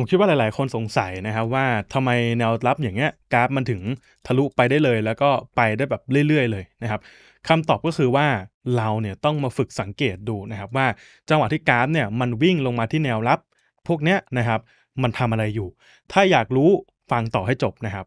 ผมคิดว่าหลายๆ คนสงสัยนะครับ ว่าทำไมแนวรับอย่างเงี้ยกราฟมันถึงทะลุไปได้เลยแล้วก็ไปได้แบบเรื่อย ๆ เลยนะครับคำตอบก็คือว่าเราเนี่ยต้องมาฝึกสังเกตดูนะครับ ว่าจังหวะที่กราฟเนี่ยมันวิ่งลงมาที่แนวรับ พวกเนี้ยนะครับ มันทำอะไรอยู่ ถ้าอยากรู้ฟังต่อให้จบนะครับ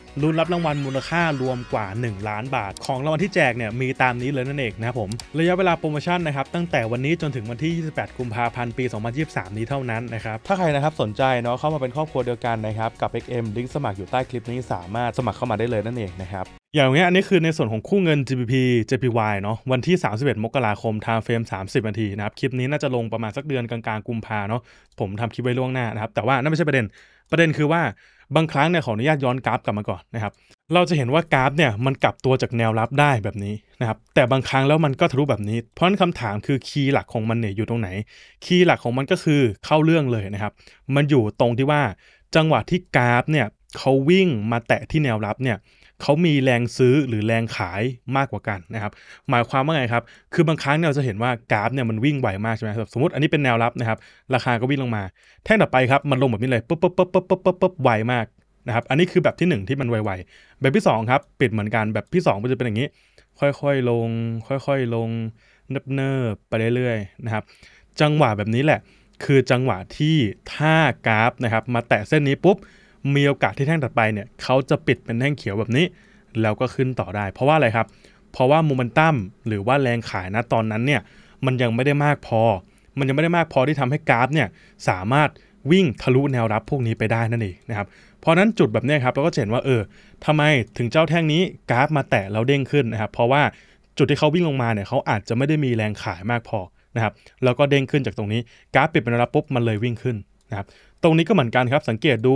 ลุ้นรับรางวัลมูลค่ารวมกว่า 1 ล้านบาท ของรางวัลที่แจกเนี่ยมีตามนี้เลยนั่นเองนะครับผม ระยะเวลาโปรโมชั่นนะครับตั้งแต่วันนี้จนถึงวันที่ 28กุมภาพันธ์ปี2023 นี้เท่านั้นนะครับถ้าใครนะครับสนใจเนาะเข้ามาเป็นครอบครัวเดียวกันนะครับกับ XM ลิงก์สมัครอยู่ใต้คลิปนี้สามารถสมัครเข้ามาได้เลยนั่นเองนะครับ อย่างเงี้ยอันนี้คือในส่วนของคู่เงิน GBP JPY เนาะวันที่ 31 มกราคม time f r a ม30นาทีนะครับคลิปนี้น่าจะลงประมาณสักเดือนกลางๆกุมภาเนาะผมทำคลิปไว้ล่วงหน้านะครับแต่ว่านั่นไม่ใช่ประเด็นประเด็นคือว่าบางครั้งเนี่ยขออนุญาตย้อนกราฟกลับมาก่อนนะครับ เราจะเห็นว่ากราฟเนี่ยมันกลับตัวจากแนวรับได้แบบนี้นะครับ แต่บางครั้งแล้วมันก็ทะลุแบบนี้ เพราะนั้นคำถามคือคีย์หลักของมันเนี่ยอยู่ตรงไหน คีย์หลักของมันก็คือเข้าเรื่องเลยนะครับ มันอยู่ตรงที่ว่าจังหวะที่กราฟเนี่ยเขาวิ่งมาแตะที่แนวรับเนี่ยเขามีแรงซื้อหรือแรงขายมากกว่ากันนะครับหมายความว่าไงครับคือบางครั้งเนี่ยเราจะเห็นว่ากราฟเนี่ยมันวิ่งไวมากใช่ไหมสมมติอันนี้เป็นแนวรับนะครับ ราคาก็วิ่งลงมา แท่งต่อไปครับมันลงแบบนี้เลยปุ๊บปุ๊บปุ๊บปุ๊บปุ๊บปุ๊บปุ๊บไวมากนะครับอันนี้คือแบบที่ 1 ที่มันไวๆ แบบที่2ครับปิดเหมือนกันแบบที่2มันจะเป็นอย่างนี้ ค่อยๆลงค่อยๆลงเนิบๆไปเรื่อยๆ นะครับ จังหวะแบบนี้แหละ คือจังหวะที่ถ้ากราฟนะครับมาแตะเส้นนี้ปุ๊บมีโอกาสที่แท่งถัดไปเนี่ยเขาจะปิดเป็นแท่งเขียวแบบนี้แล้วก็ขึ้นต่อได้ เพราะว่าอะไรครับ เพราะว่าโมเมนตัมหรือว่าแรงขายนะตอนนั้นเนี่ยมันยังไม่ได้มากพอ มันยังไม่ได้มากพอที่ทำให้กราฟเนี่ยสามารถวิ่งทะลุแนวรับพวกนี้ไปได้นั่นเองนะครับเพราะนั้นจุดแบบนี้ครับเราก็เห็นว่าเออทำไมถึงเจ้าแท่งนี้กราฟมาแตะแล้วเด้งขึ้นนะครับเพราะว่าจุดที่เขาวิ่งลงมาเนี่ยเขาอาจจะไม่ได้มีแรงขายมากพอนะครับแล้วก็เด้งขึ้นจากตรงนี้กราฟปิดเป็นรับปุ๊บมันเลยวิ่งขึ้นครับตรงนี้ก็เหมือนกันครับสังเกตดู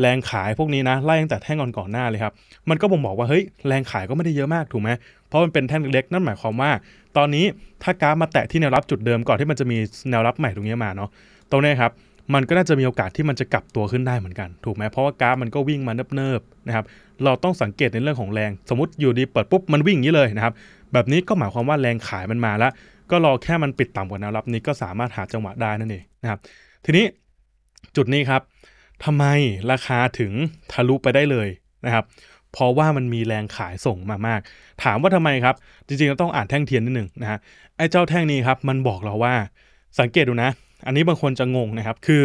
แรงขายพวกนี้นะไล่ตั้งแต่แท่งก่อนนหน้าเลยครับมันก็บ่งบอกว่าเฮ้ยแรงขายก็ไม่ได้เยอะมากถูกไหมเพราะมันเป็นแท่งเล็กนั่นหมายความว่า ตอนนี้ถ้ากราฟมาแตะที่แนวรับจุดเดิมก่อนที่มันจะมีแนวรับใหม่ตรงนี้มาเนาะ ตรงนี้ครับมันก็น่าจะมีโอกาสที่มันจะกลับตัวขึ้นได้เหมือนกันถูกไหมเพราะว่ากราฟมันก็วิ่งมาเนิบๆนะครับเราต้องสังเกตในเรื่องของแรง สมมติอยู่ดีเปิดปุ๊บมันวิ่งอย่างนี้เลยนะครับแบบนี้ก็หมายความว่าแรงขายมันมาแล้ว ก็รอแค่มันปิดต่ำกว่าแนวรับนี้ก็สามารถหาจังหวะได้นั่นเองนะครับทีนี้จุดนี้ครับทำไมราคาถึงทะลุไปได้เลยนะครับ เพราะว่ามันมีแรงขายส่งมามาก ถามว่าทำไมครับ จริงๆเราต้องอ่านแท่งเทียนนิดหนึ่งนะฮะไอ้เจ้าแท่งนี้ครับมันบอกเราว่าสังเกตดูนะ อันนี้บางคนจะงงนะครับคือ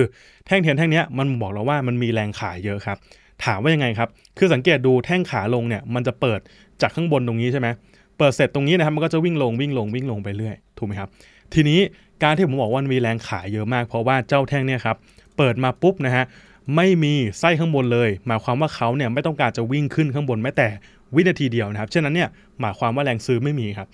แท่งเทียนแท่งนี้มันบอกเราว่ามันมีแรงขายเยอะครับ ถามว่ายังไงครับ คือสังเกตดูแท่งขาลงเนี่ยมันจะเปิดจากข้างบนตรงนี้ใช่ไหมเปิดเสร็จตรงนี้นะครับมันก็จะวิ่งลงวิ่งลงวิ่งลงไปเรื่อยถูกไหมครับทีนี้การที่ผมบอกว่ามีแรงขายเยอะมากเพราะว่าเจ้าแท่งเนี่ยครับเปิดมาปุ๊บนะฮะไม่มีไส้ข้างบนเลยหมายความว่าเขาเนี่ยไม่ต้องการจะวิ่งขึ้นข้างบนแม้แต่วินาทีเดียวนะครับฉะนั้นเนี่ยหมายความว่าแรงซื้อไม่มีครับ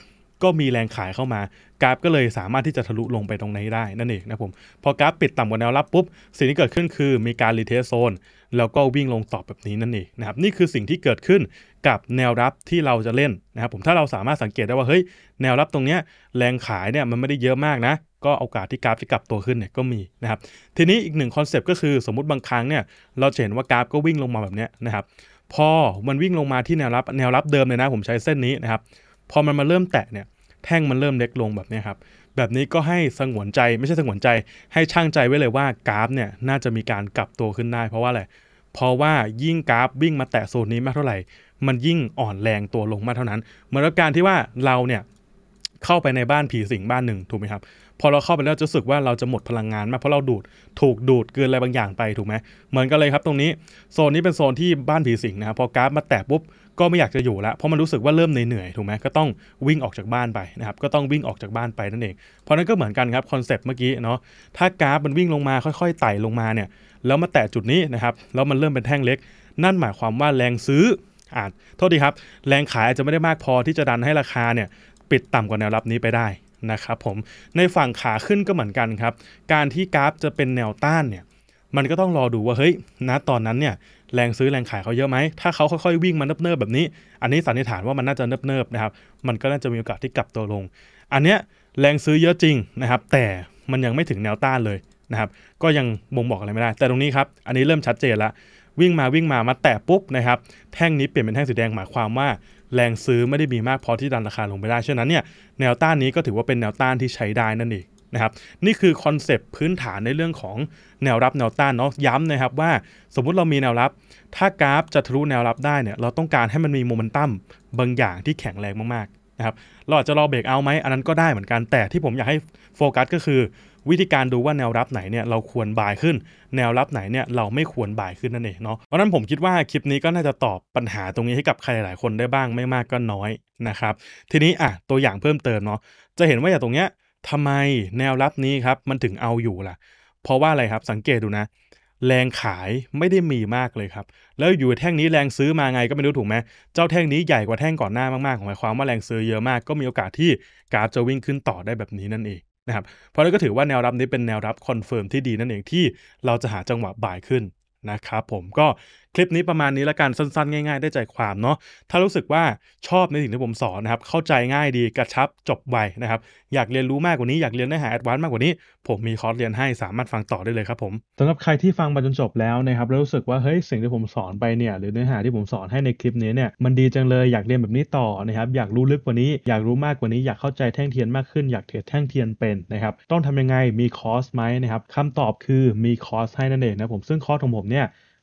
ก็มีแรงขายเข้ามากราฟก็เลยสามารถที่จะทะลุลงไปตรงนี้ได้นั่นเองนะผมพอกราฟปิดต่ำกว่าแนวรับปุ๊บ สิ่งที่เกิดขึ้นคือมีการรีเทสโซนแล้วก็วิ่งลงต่อแบบนี้นั่นเองนะครับนี่คือสิ่งที่เกิดขึ้นกับแนวรับที่เราจะเล่นนะครับผมถ้าเราสามารถสังเกตได้ว่าเฮ้ยแนวรับตรงเนี้ยแรงขายเนี่ยมันไม่ได้เยอะมากนะก็โอกาสที่กราฟจะกลับตัวขึ้นเนี่ยก็มีนะครับ ทีนี้อีกหนึ่งคอนเซปต์ก็คือสมมติบางครั้งเนี่ย เราเห็นว่ากราฟก็วิ่งลงมาแบบนี้นะครับ พอมันวิ่งลงมาที่แนวรับแนวรับเดิมเลยนะผมใช้เส้นนี้นะครับพอมันมาเริ่มแตะเนี่ยแท่งมันเริ่มเล็กลงแบบนี้ครับแบบนี้ก็ให้สงวนใจไม่ใช่สงวนใจให้ช่างใจไว้เลยว่ากราฟ เนี่ยน่าจะมีการกลับตัวขึ้นได้ เพราะว่าอะไรเพราะว่ายิ่งกราฟวิ่งมาแตะโซนนี้มากเท่าไหร่มันยิ่งอ่อนแรงตัวลงมากเท่านั้นเหมือนกับการที่ว่าเราเนี่ยเข้าไปในบ้านผีสิงบ้านหนึ่งถูกไหมครับพอเราเข้าไปแล้วจะรู้สึกว่าเราจะหมดพลังงานมากเพราะเราดูดถูกดูดเกินอะไรบางอย่างไปถูกไหมเหมือนกันเลยครับตรงนี้โซนนี้เป็นโซนที่บ้านผีสิงนะครับพอกราฟมาแตะปุ๊บก็ไม่อยากจะอยู่ละเพราะมันรู้สึกว่าเริ่มเหนื่อยๆถูกไหมก็ต้องวิ่งออกจากบ้านไปนะครับก็ต้องวิ่งออกจากบ้านไปนั่นเอง เพราะนั้นก็เหมือนกันครับคอนเซปต์เมื่อกี้เนาะถ้ากราฟมันวิ่งลงมาค่อยๆไต่ลงมาเนี่ยแล้วมาแตะจุดนี้นะครับแล้วมันเริ่มเป็นแท่งเล็ก นั่นหมายความว่าแรงซื้ออาจโทษดีครับ แรงขายอาจจะไม่ได้มากพอที่จะดันให้ราคาเนี่ยปิดต่ำกว่าแนวรับนี้ไปได้นะครับผมในฝั่งขาขึ้นก็เหมือนกันครับการที่กราฟจะเป็นแนวต้านเนี่ยมันก็ต้องรอดูว่าเฮ้ยณตอนนั้นเนี่ยแรงซื้อแรงขายเขาเยอะไหมถ้าเขาค่อยๆวิ่งมาเนิบๆแบบนี้ อันนี้สันนิษฐานว่ามันน่าจะเนิบๆนะครับมันก็น่าจะมีโอกาสที่กลับตัวลง อันเนี้ยแรงซื้อเยอะจริงนะครับแต่มันยังไม่ถึงแนวต้านเลยนะครับก็ยังบ่งบอกอะไรไม่ได้ แต่ตรงนี้ครับอันนี้เริ่มชัดเจนละวิ่งมาวิ่งมามาแตะปุ๊บนะครับแท่งนี้เปลี่ยนเป็นแท่งสีแดงหมายความว่าแรงซื้อไม่ได้มีมากพอที่ดันราคาลงไปได้ ฉะนั้นเนี่ย แนวต้านนี้ก็ถือว่าเป็นแนวต้านที่ใช้ได้นั่นเองนะครับนี่คือคอนเซปต์พื้นฐานในเรื่องของแนวรับแนวต้านเนาะย้ำนะครับว่าสมมุติเรามีแนวรับ ถ้ากราฟจะทะลุแนวรับได้เนี่ย เราต้องการให้มันมีโมเมนตัมบางอย่างที่แข็งแรงมากๆนะครับเราอาจจะรอเบรกเอาไหมอันนั้นก็ได้เหมือนกันแต่ที่ผมอยากให้โฟกัสก็คือวิธีการดูว่าแนวรับไหนเนี่ยเราควรบายขึ้น แนวรับไหนเนี่ยเราไม่ควรบายขึ้นนั่นเองเนาะเพราะนั้นผมคิดว่าคลิปนี้ก็น่าจะตอบปัญหาตรงนี้ให้กับใครหลายคนได้บ้างไม่มากก็น้อยนะครับทีนี้อ่ะตัวอย่างเพิ่มเติมเนาะจะเห็นว่าอย่างตรงเนี้ยทำไมแนวรับนี้ครับมันถึงเอาอยู่ล่ะเพราะว่าอะไรครับสังเกตดูนะ แรงขายไม่ได้มีมากเลยครับแล้วอยู่แท่งนี้แรงซื้อมาไงก็ไม่รู้ถูกไหมเจ้าแท่งนี้ใหญ่กว่าแท่งก่อนหน้ามากๆของหมายความว่าแรงซื้อเยอะมาก ก็มีโอกาสที่กราฟจะวิ่งขึ้นต่อได้แบบนี้นั่นเองนะครับเพราะนั้นก็ถือว่าแนวรับนี้เป็นแนวรับคอนเฟิร์มที่ดีนั่นเองที่เราจะหาจังหวะบ่ายขึ้นนะครับผมก็คลิปนี้ประมาณนี้ละกันสั้นๆ ง่ายๆได้ใจความเนาะถ้ารู้สึกว่าชอบในสิ่งที่ผมสอนนะครับเข้าใจง่ายดีกระชับจบไวนะครับอยากเรียนรู้มากกว่านี้ อยากเรียนได้หาแอดวานซ์มากกว่านี้ ผมมีคอร์สเรียนให้สามารถฟังต่อได้เลยครับผมสำหรับใครที่ฟังมาจนจบแล้วนะครับแล้ว รู้สึกว่าเฮ้ยสิ่งที่ผมสอนไปเนี่ยหรือเนื้อหาที่ผมสอนให้ในคลิปนี้เนี่ยมันดีจังเลยอยากเรียนแบบนี้ต่อนะครับอยากรู้ลึกกว่านี้อยากรู้มากกว่านี้อยากเข้าใจแท่งเทียนมากขึ้นอยากเทรดแท่งเทียนเป็นนะครับต้องทำยังไงมีคอร์สไหมนะครับคำตอบคือมีคอร์สให้นั่นเองนะผมซึ่งคอร์สของผมเนี่ย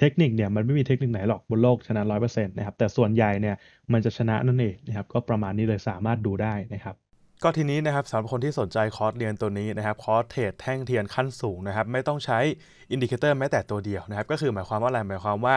เทคนิคเนี่ยมันไม่มีเทคนิคไหนหรอก บนโลกชนะร้อยเปอร์เซ็นต์นะครับแต่ส่วนใหญ่เนี่ยมันจะชนะนั่นเองนะครับก็ประมาณนี้เลยสามารถดูได้นะครับก็ทีนี้นะครับสำหรับคนที่สนใจคอร์สเรียนตัวนี้นะครับคอร์สเทรดแท่งเทียนขั้นสูงนะครับไม่ต้องใช้ อินดิเคเตอร์แม้แต่ตัวเดียวนะครับก็คือหมายความว่าอะไร หมายความว่า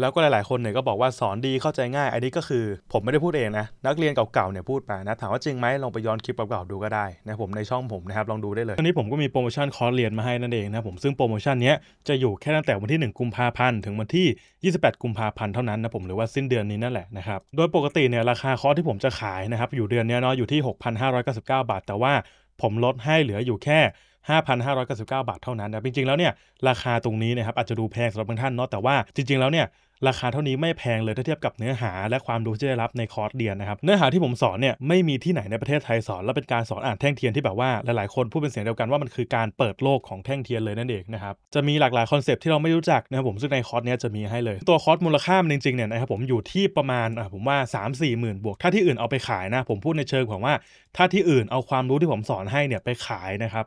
แล้วก็หลายๆคนเนี่ยก็บอกว่าสอนดีเข้าใจง่าย อันนี้ก็คือผมไม่ได้พูดเองนะนักเรียนเก่า ๆ เนี่ยพูดไปนะ ถามว่าจริงไหมลองไปย้อนคลิปเก่าๆดูก็ได้นะผมในช่องผมนะครับลองดูได้เลยตอนนี้ผมก็มีโปรโมชั่นคอร์สเรียนมาให้นั่นเองนะผมซึ่งโปรโมชั่นนี้จะอยู่แค่ตั้งแต่วันที่ 1กุมภาพันธ์ ถึงวันที่ 28 กุมภาพันธ์เท่านั้นนะผมหรือว่าสิ้นเดือนนี้นั่นแหละนะครับโดยปกติเนี่ยราคาคอร์สที่ผมจะขายนะครับอยู่เดือนนี้เนาะอยู่ที่ 6,599 บาท แต่ว่าผมลดให้เหลืออยู่แค่5,599บาท เท่านั้นนะ จริงๆ แล้วเนี่ยราคาตรงนี้นะครับอาจจะดูแพงสำหรับบางท่านเนาะแต่ว่าจริง ๆ แล้วเนี่ยราคาเท่านี้ไม่แพงเลยถ้าเทียบกับเนื้อหาและความรู้ที่ได้รับในคอร์สเรียนนะครับ เนื้อหาที่ผมสอนเนี่ยไม่มีที่ไหนในประเทศไทยสอน และเป็นการสอนอ่านแท่งเทียนที่แบบว่าหลายๆ คนพูดเป็นเสียงเดียวกันว่ามันคือการเปิดโลกของแท่งเทียนเลยนั่นเองนะครับ จะมีหลากหลายคอนเซปที่เราไม่รู้จักนะครับผมซึ่งในคอร์สเนี้ยจะมีให้เลย ตัวคอร์สมูลค่ามันจริงๆ เนี่ยนะครับผมอยู่ที่ประมาณผมว่า 3 4มสี่หมื่นบวก ถ้าที่อื่นเอาไปขายนะผมพูดในเชิงของว่า ถ้าที่อื่นเอาความรู้ที่ผมสอนให้เนี่ยไปขายนะครับ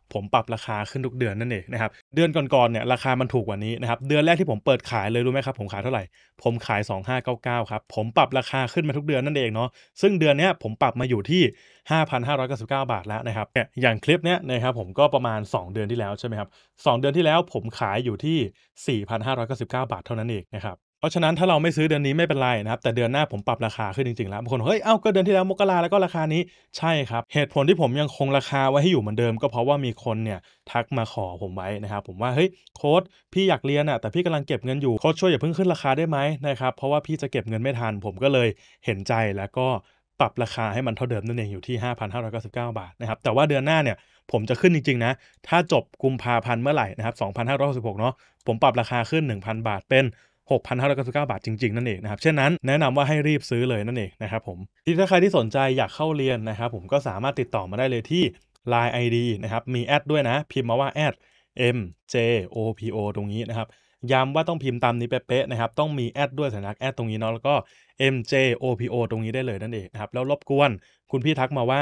ผมปรับราคาขึ้นทุกเดือนนั่นเองนะครับเดือนก่อนๆเนี่ยราคามันถูกกว่านี้นะครับเดือนแรกที่ผมเปิดขายเลยรู้ไหมครับผมขายเท่าไหร่ ผมขาย 2599ครับผมปรับราคาขึ้นมาทุกเดือนนั่นเองเนาะซึ่งเดือนนี้ผมปรับมาอยู่ที่ 5,599 บาทแล้วนะครับเนี่ยอย่างคลิปเนี้ยนะครับผมก็ประมาณ 2 เดือนที่แล้วใช่ไหมครับ2เดือนที่แล้วผมขายอยู่ที่ 4,599บาทเท่านั้นเองนะครับเพราะฉะนั้นถ้าเราไม่ซื้อเดือนนี้ไม่เป็นไรนะครับแต่เดือนหน้าผมปรับราคาขึ้นจริงๆแล้วบางคนเฮ้ยเอ้าก็เดือนที่แล้วมกราแล้วก็ราคานี้ใช่ครับเหตุผลที่ผมยังคงราคาไว้ให้อยู่เหมือนเดิมก็เพราะว่ามีคนเนี่ยทักมาขอผมไว้นะครับ ผมว่า เฮ้ย โค้ดพี่อยากเรียนอะแต่พี่กำลังเก็บเงินอยู่ โค้ดช่วยอย่าเพิ่งขึ้นราคาได้ไหมนะครับ เพราะว่าพี่จะเก็บเงินไม่ทันผมก็เลยเห็นใจแล้วก็ปรับราคาให้มันเท่าเดิมนั่นเองอยู่ที่ 5,599บาทนะครับแต่ว่าเดือนหน้าเนี่ยผมจะขึ้นจริง ๆ นะ ถ้าจบกุมภาพันธ์เมื่อไหร่นะครับ 2,566เนาะผมปรับราคาขึ้น1,000 บาทเป็น6,599บาทจริงๆนั่นเองนะครับเช่นนั้นแนะนำว่าให้รีบซื้อเลยนั่นเองนะครับผมที่ถ้าใครที่สนใจอยากเข้าเรียนนะครับผมก็สามารถติดต่อมาได้เลยที่ Line ID นะครับ มีแอดด้วยนะ พิมพ์มาว่าแอด M J O P O ตรงนี้นะครับย้ำว่าต้องพิมพ์ตามนี้เป๊ะๆนะครับ ต้องมีแอดด้วยสัญลักษณ์แอดตรงนี้เนาะแล้วก็ M J O P O ตรงนี้ได้เลยนั่นเองนะครับ แล้วรบกวนคุณพี่ทักมาว่า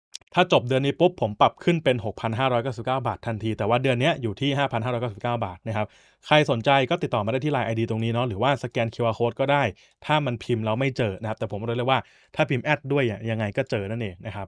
ถ้าจบเดือนนี้ปุ๊บผมปรับขึ้นเป็น 6,599 บาททันที แต่ว่าเดือนนี้อยู่ที่ 5,599บาทนะครับ ใครสนใจก็ติดต่อมาได้ที่ไลน์ ID ตรงนี้เนาะหรือว่าสแกน QR Code ก็ได้ ถ้ามันพิมพ์แล้วไม่เจอนะครับ แต่ผมเลยเลยว่าถ้าพิมพ์แอดด้วยยังไงก็เจอนั่นเองนะครับ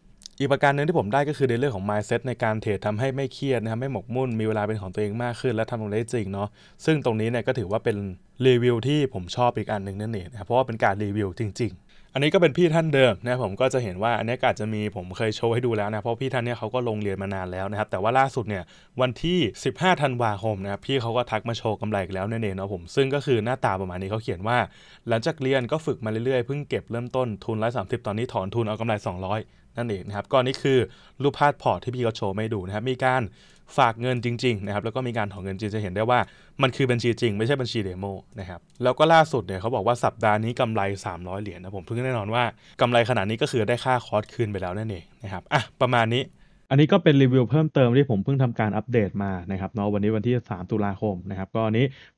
อีกประการหนึ่งที่ผมได้ก็คือในเรื่องของ mindset ในการเทรดทำให้ไม่เครียดนะครับไม่หมกมุ่นมีเวลาเป็นของตัวเองมากขึ้น และทำลงได้จริงเนาะซึ่งตรงนี้เนี่ยก็ถือว่าเป็นรีวิวที่ผมชอบอีกอันหนึ่งนั่นเองนะเพราะว่าเป็นการรีวิวจริงอันนี้ก็เป็นพี่ท่านเดิมนะผมก็จะเห็นว่าอันนี้อาจจะมีผมเคยโชว์ให้ดูแล้วนะเพราะพี่ท่านเนี่ยเขาก็ลงเรียนมานานแล้วนะครับแต่ว่าล่าสุดเนี่ยวันที่ 15ธันวาคมนะครับพี่เขาก็ทักมาโชว์กำไรอีกแล้วนั่นเนาะผมซึ่งก็คือหน้าตาประมาณนี้เขาเขียนว่า หลังจากเรียนก็ฝึกมาเรื่อยๆเพิ่งเก็บเริ่มต้นทุนร้อยสามสิบตอนนี้ถอนทุนเอากำไร200นั่นเองนะครับก็นี่คือรูปภาพพอร์ตที่พี่เขาโชว์ไม่ดูนะครับมีการฝากเงินจริงๆนะครับแล้วก็มีการถอนเงินจริงจะเห็นได้ว่ามันคือบัญชีจริง ไม่ใช่บัญชีเดโมนะครับแล้วก็ล่าสุดเนี่ยเขาบอกว่าสัปดาห์นี้กำไร 300 เหรียญนะผมเพิ่งแน่นอนว่ากำไรขนาดนี้ก็คือได้ค่าคอร์สคืนไปแล้วนั่นเองนะครับอ่ะ ประมาณนี้อันนี้ก็เป็นรีวิวเพิ่มเติมที่ผมเพิ่งทำการอัปเดตมานะครับเนาะวันนี้วันที่ 3 ตุลาคมนะครับก็อันี้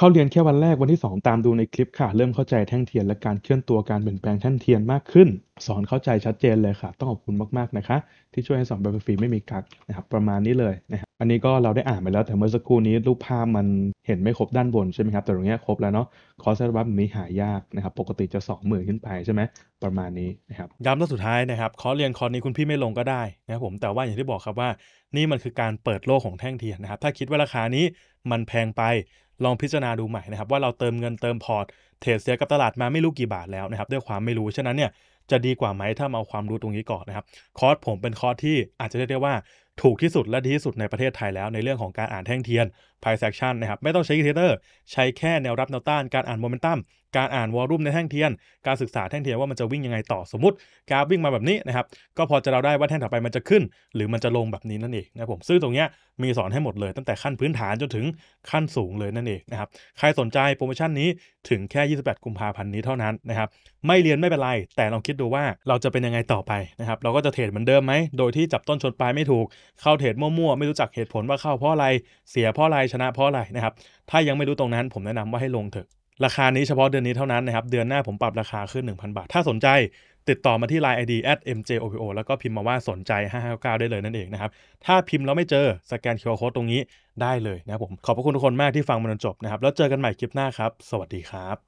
เข้าเรียนแค่วันแรก วันที่ 2 ตามดูในคลิปค่ะ เริ่มเข้าใจแท่งเทียน และการเคลื่อนตัวการเปลี่ยนแปลงแท่งเทียนมากขึ้น สอนเข้าใจชัดเจนเลยค่ะ ต้องขอบคุณมากๆนะคะที่ช่วยให้สอนแบบฟรีไม่มีกักนะครับประมาณนี้เลยนะครับอันนี้ก็เราได้อ่านไปแล้ว แต่เมื่อสักครู่นี้รูปภาพมันเห็นไม่ครบด้านบนใช่ไหมครับแต่ตรงนี้ครบแล้วเนาะคอร์สรับัฟมนีหายากนะครับปกติจะ2มื่นขึ้นไปใช่ไหมประมาณนี้นะครับย้ำตอนสุดท้ายนะครับคอเรียนคอร์สนี้คุณพี่ไม่ลงก็ได้นะครับผม แต่ว่าอย่างที่บอกครับว่านี่มันคือการเปิดโลกของแท่งเทียนนะครับถ้าคิดว่าราคานี้มันแพงไปลองพิจารณาดูใหม่นะครับว่าเราเติมเงินเติมพอร์ตเทรดเสียกับตลาดมาไม่รู้กี่บาทแล้วนะครับด้วยความไม่รู้ฉะนั้นเนี่ยจะดีกว่าไหมถ้าเอาความรู้ตรงนี้ก่อนนะครับคอร์สผมเป็นคอร์สที่อาจจะเรียกได้ว่า ถูกที่สุดและดีที่สุดในประเทศไทยแล้วในเรื่องของการอ่านแท่งเทียน t ายเซ็กชันนะครับไม่ต้องใช้ i n เทเตอร์ใช้แค่แนวรับแนวต้านการอ่านโมเมนตัมการอ่านวอลลุ่มในแท่งเทียน การศึกษาแท่งเทียนว่ามันจะวิ่งยังไงต่อสมมติกราฟวิ่งมาแบบนี้นะครับก็พอจะเราได้ว่าแท่งถัดไปมันจะขึ้น หรือมันจะลงแบบนี้นั่นเองนะผมซึ่งตรงนี้มีสอนให้หมดเลย ตั้งแต่ขั้นพื้นฐานจนถึงขั้นสูงเลยนั่นเองนะครับใครสนใจโปรโมชั่นนี้ถึงแค่28กุมภาพันธ์นี้เท่านั้นนะครับไม่เรียนไม่เป็นไร แต่ลองคิดดูว่าเราจะเป็นยังไงต่อไปนะครับเราก็จะเทรดเหมือนเดิมไหมโดยที่จับต้นชนปลายไม่ถูกเข้าเทรดมั่วๆไม่รู้จักเหตุผลว่าเข้าเพราะอะไร เสียเพราะอะไรชนะเพราะอะไรนะครับ ถ้ายังไม่รู้ตรงนั้นผมแนะนำว่าให้ลงเถอะ ราคานี้เฉพาะเดือนนี้เท่านั้นนะครับ เดือนหน้าผมปรับราคาขึ้น 1,000 บาท ถ้าสนใจ ติดต่อมาที่ Line ID at mjopo แล้วก็พิมพ์มาว่าสนใจ 559 ได้เลยนั่นเองนะครับ ถ้าพิมพ์แล้วไม่เจอสแกนเร์โค้ดตรงนี้ได้เลยนะครับผม ขอบพระคุณทุกคนมากที่ฟังมาจนจบนะครับ แล้วเจอกันใหม่คลิปหน้าครับ สวัสดีครับ